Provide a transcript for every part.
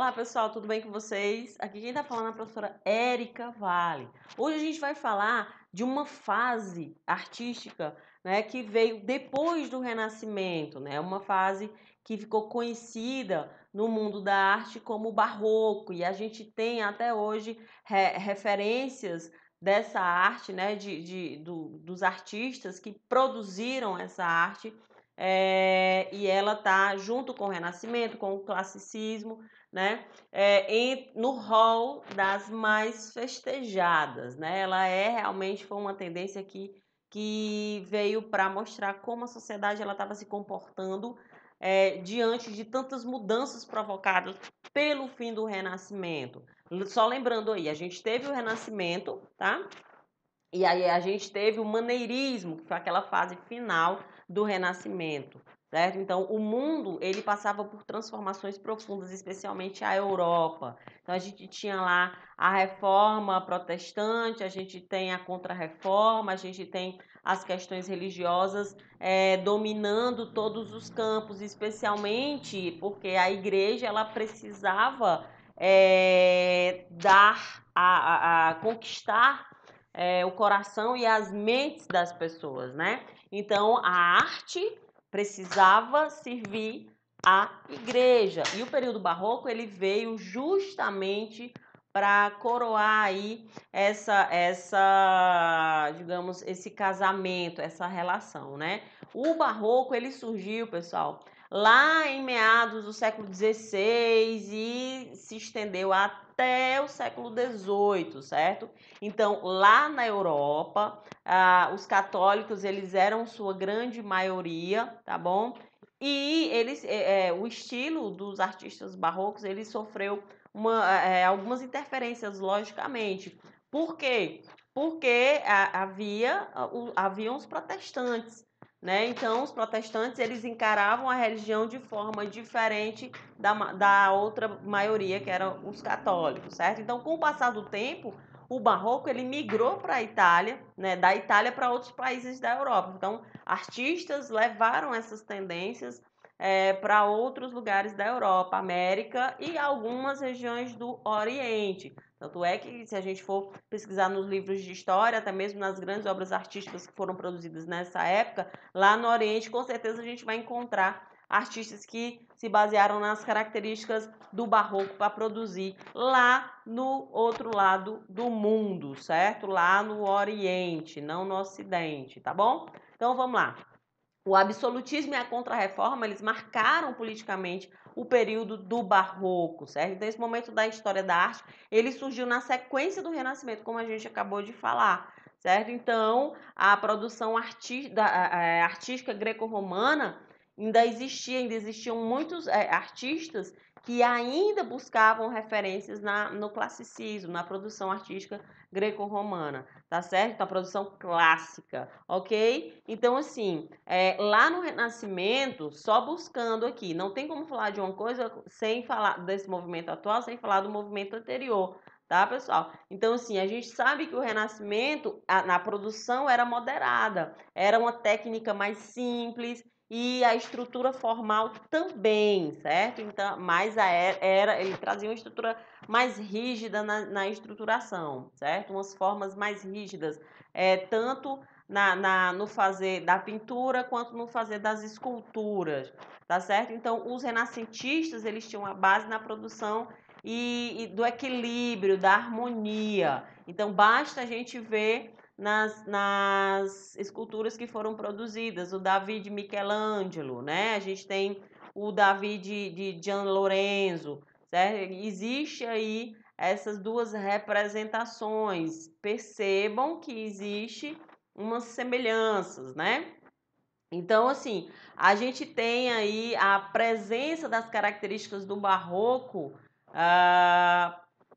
Olá pessoal, tudo bem com vocês? Aqui quem está falando é a professora Érica Vale. Hoje a gente vai falar de uma fase artística né, que veio depois do Renascimento, né, uma fase que ficou conhecida no mundo da arte como barroco e a gente tem até hoje re referências dessa arte, né, de, de do, dos artistas que produziram essa arte é, e ela tá junto com o Renascimento, com o Classicismo, né? É, em, no hall das mais festejadas, né? Ela é realmente foi uma tendência que, que veio para mostrar como a sociedade ela estava se comportando é, diante de tantas mudanças provocadas pelo fim do Renascimento. Só lembrando aí, a gente teve o Renascimento, tá? E aí a gente teve o maneirismo, que foi aquela fase final do Renascimento, certo? Então, o mundo, ele passava por transformações profundas, especialmente a Europa. Então, a gente tinha lá a reforma protestante, a gente tem a contra-reforma, a gente tem as questões religiosas é, dominando todos os campos, especialmente porque a igreja, ela precisava é, dar, a, a, a conquistar é, o coração e as mentes das pessoas, né? Então a arte precisava servir à igreja e o período barroco ele veio justamente para coroar aí essa essa digamos esse casamento essa relação né o barroco ele surgiu pessoal lá em meados do século XVI e se estendeu até até o século XVIII, certo? Então, lá na Europa, ah, os católicos, eles eram sua grande maioria, tá bom? E eles, é, é o estilo dos artistas barrocos, ele sofreu uma, é, é, algumas interferências, logicamente. Por quê? Porque a, havia, o, haviam os protestantes, né? Então, os protestantes eles encaravam a religião de forma diferente da, da outra maioria, que eram os católicos, certo? Então, com o passar do tempo, o barroco ele migrou para a Itália, né, da Itália para outros países da Europa. Então, artistas levaram essas tendências é, para outros lugares da Europa, América e algumas regiões do Oriente. Tanto é que, se a gente for pesquisar nos livros de história, até mesmo nas grandes obras artísticas que foram produzidas nessa época, lá no Oriente, com certeza a gente vai encontrar artistas que se basearam nas características do barroco para produzir lá no outro lado do mundo, certo? Lá no Oriente, não no Ocidente, tá bom? Então vamos lá. O absolutismo e a contrarreforma, eles marcaram politicamente o período do barroco, certo? Então, esse momento da história da arte, ele surgiu na sequência do Renascimento, como a gente acabou de falar, certo? Então, a produção artística greco-romana ainda existia, ainda existiam muitos é, artistas que ainda buscavam referências na, no classicismo, na produção artística greco-romana, tá certo? Na então, produção clássica, ok? Então, assim, é, lá no Renascimento, só buscando aqui, não tem como falar de uma coisa sem falar desse movimento atual, sem falar do movimento anterior, tá, pessoal? Então, assim, a gente sabe que o Renascimento, a, na produção, era moderada, era uma técnica mais simples e a estrutura formal também, certo? Então, mas a é, era, ele trazia uma estrutura mais rígida na, na estruturação, certo? Umas formas mais rígidas, é, tanto na, na, no fazer da pintura quanto no fazer das esculturas, tá certo? Então, os renascentistas, eles tinham a base na produção e, e do equilíbrio, da harmonia. Então, basta a gente ver nas, nas esculturas que foram produzidas. O Davi de Michelangelo, né? A gente tem o Davi de, de Gian Lorenzo, certo? Existe aí essas duas representações. Percebam que existe umas semelhanças, né? Então, assim, a gente tem aí a presença das características do barroco uh,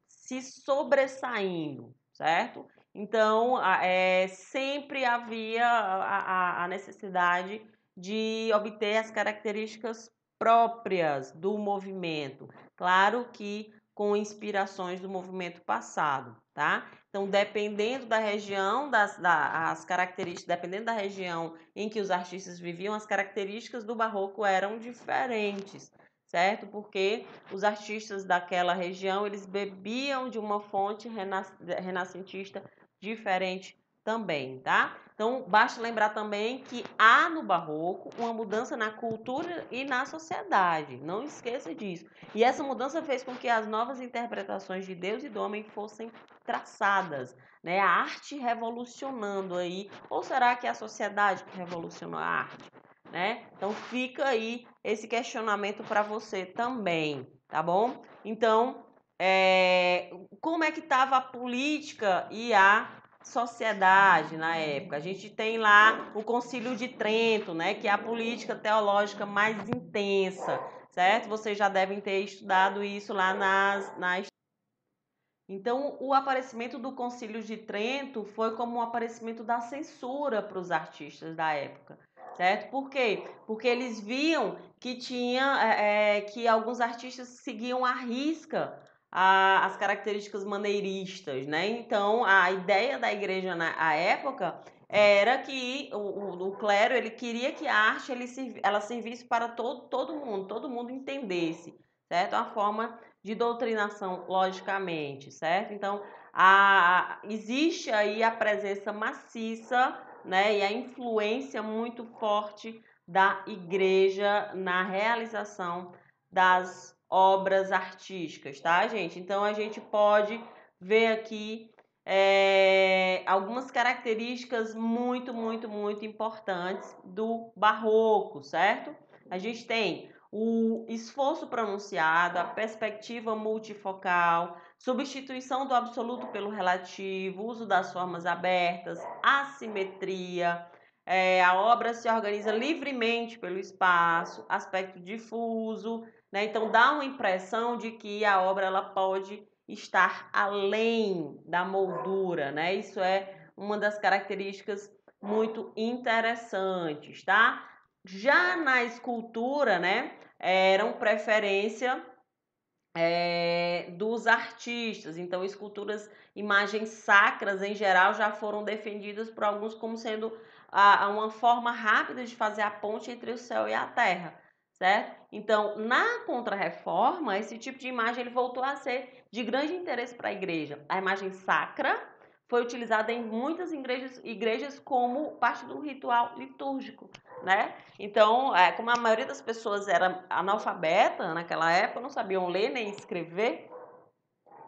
se sobressaindo, certo? Então, é, sempre havia a, a, a necessidade de obter as características próprias do movimento. Claro que com inspirações do movimento passado, tá? Então, dependendo da região, das, as características, dependendo da região em que os artistas viviam, as características do barroco eram diferentes, certo? Porque os artistas daquela região, eles bebiam de uma fonte renascentista diferente também, tá? Então, basta lembrar também que há no barroco uma mudança na cultura e na sociedade. Não esqueça disso. E essa mudança fez com que as novas interpretações de Deus e do homem fossem traçadas, né? A arte revolucionando aí, ou será que é a sociedade que revolucionou a arte, né? Então fica aí esse questionamento para você também, tá bom? Então, é, como é que estava a política e a sociedade na época. A gente tem lá o Concílio de Trento, né, que é a política teológica mais intensa, certo? Vocês já devem ter estudado isso lá nas, nas... Então, o aparecimento do Concílio de Trento foi como o aparecimento da censura para os artistas da época certo? Por quê? Porque eles viam que tinha é, é que alguns artistas seguiam a risca a, as características maneiristas, né? Então, a ideia da igreja na época era que o, o, o, clero ele queria que a arte ele, ela servisse para todo, todo mundo, todo mundo entendesse, certo? Uma forma de doutrinação, logicamente, certo? Então, a, existe aí a presença maciça né, e a influência muito forte da igreja na realização das obras artísticas, tá, gente? Então a gente pode ver aqui é, algumas características muito, muito, muito importantes do barroco, certo? A gente tem o esforço pronunciado, a perspectiva multifocal, substituição do absoluto pelo relativo, uso das formas abertas, assimetria. É, a obra se organiza livremente pelo espaço, aspecto difuso, né? Então dá uma impressão de que a obra ela pode estar além da moldura, né? Isso é uma das características muito interessantes, tá? Já na escultura, né, eram preferência é, dos artistas. Então, esculturas, imagens sacras em geral já foram defendidas por alguns como sendo a, a uma forma rápida de fazer a ponte entre o céu e a terra certo? Então, na contrarreforma, esse tipo de imagem ele voltou a ser de grande interesse para a igreja. A imagem sacra foi utilizada em muitas igrejas, igrejas como parte do ritual litúrgico, né? Então, é, como a maioria das pessoas era analfabeta naquela época, não sabiam ler nem escrever,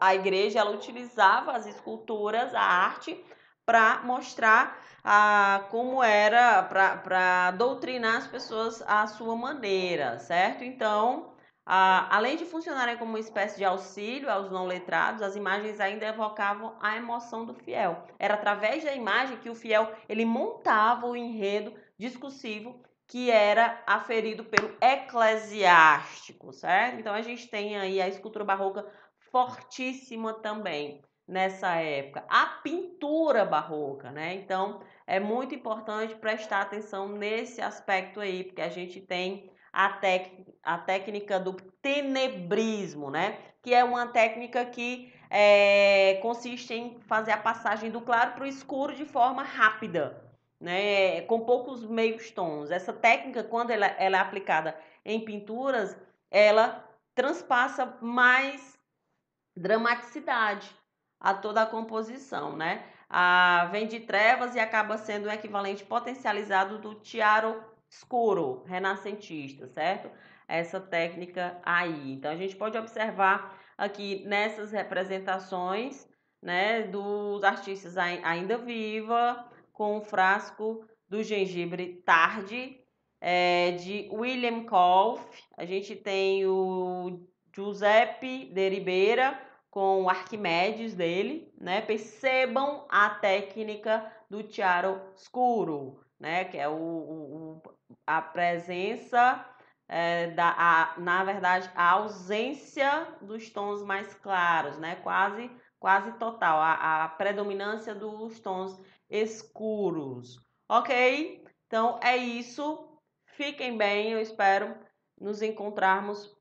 a igreja ela utilizava as esculturas, a arte, para mostrar a ah, como era, para doutrinar as pessoas à sua maneira, certo? Então, ah, além de funcionarem como uma espécie de auxílio aos não letrados, as imagens ainda evocavam a emoção do fiel. Era através da imagem que o fiel ele montava o enredo discursivo que era aferido pelo eclesiástico, certo? Então a gente tem aí a escultura barroca fortíssima também nessa época. A pintura cultura barroca, né? Então é muito importante prestar atenção nesse aspecto aí, porque a gente tem a, tec a técnica do tenebrismo, né? Que é uma técnica que é, consiste em fazer a passagem do claro para o escuro de forma rápida, né? Com poucos meios tons. Essa técnica, quando ela, ela é aplicada em pinturas, ela transpassa mais dramaticidade, a toda a composição, né? A, vem de trevas e acaba sendo um equivalente potencializado do tiaro escuro renascentista, certo? Essa técnica aí. Então a gente pode observar aqui nessas representações, né, dos artistas ainda viva com o frasco do gengibre tarde é, de William Kolff. A gente tem o Giuseppe de Ribeira, com o Arquimedes dele, né? Percebam a técnica do escuro, né? Que é o, o a presença é, da, a, na verdade, a ausência dos tons mais claros, né? Quase, quase total, a, a predominância dos tons escuros, ok? Então é isso. Fiquem bem, eu espero nos encontrarmos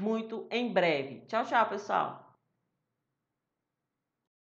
muito em breve. Tchau, tchau, pessoal!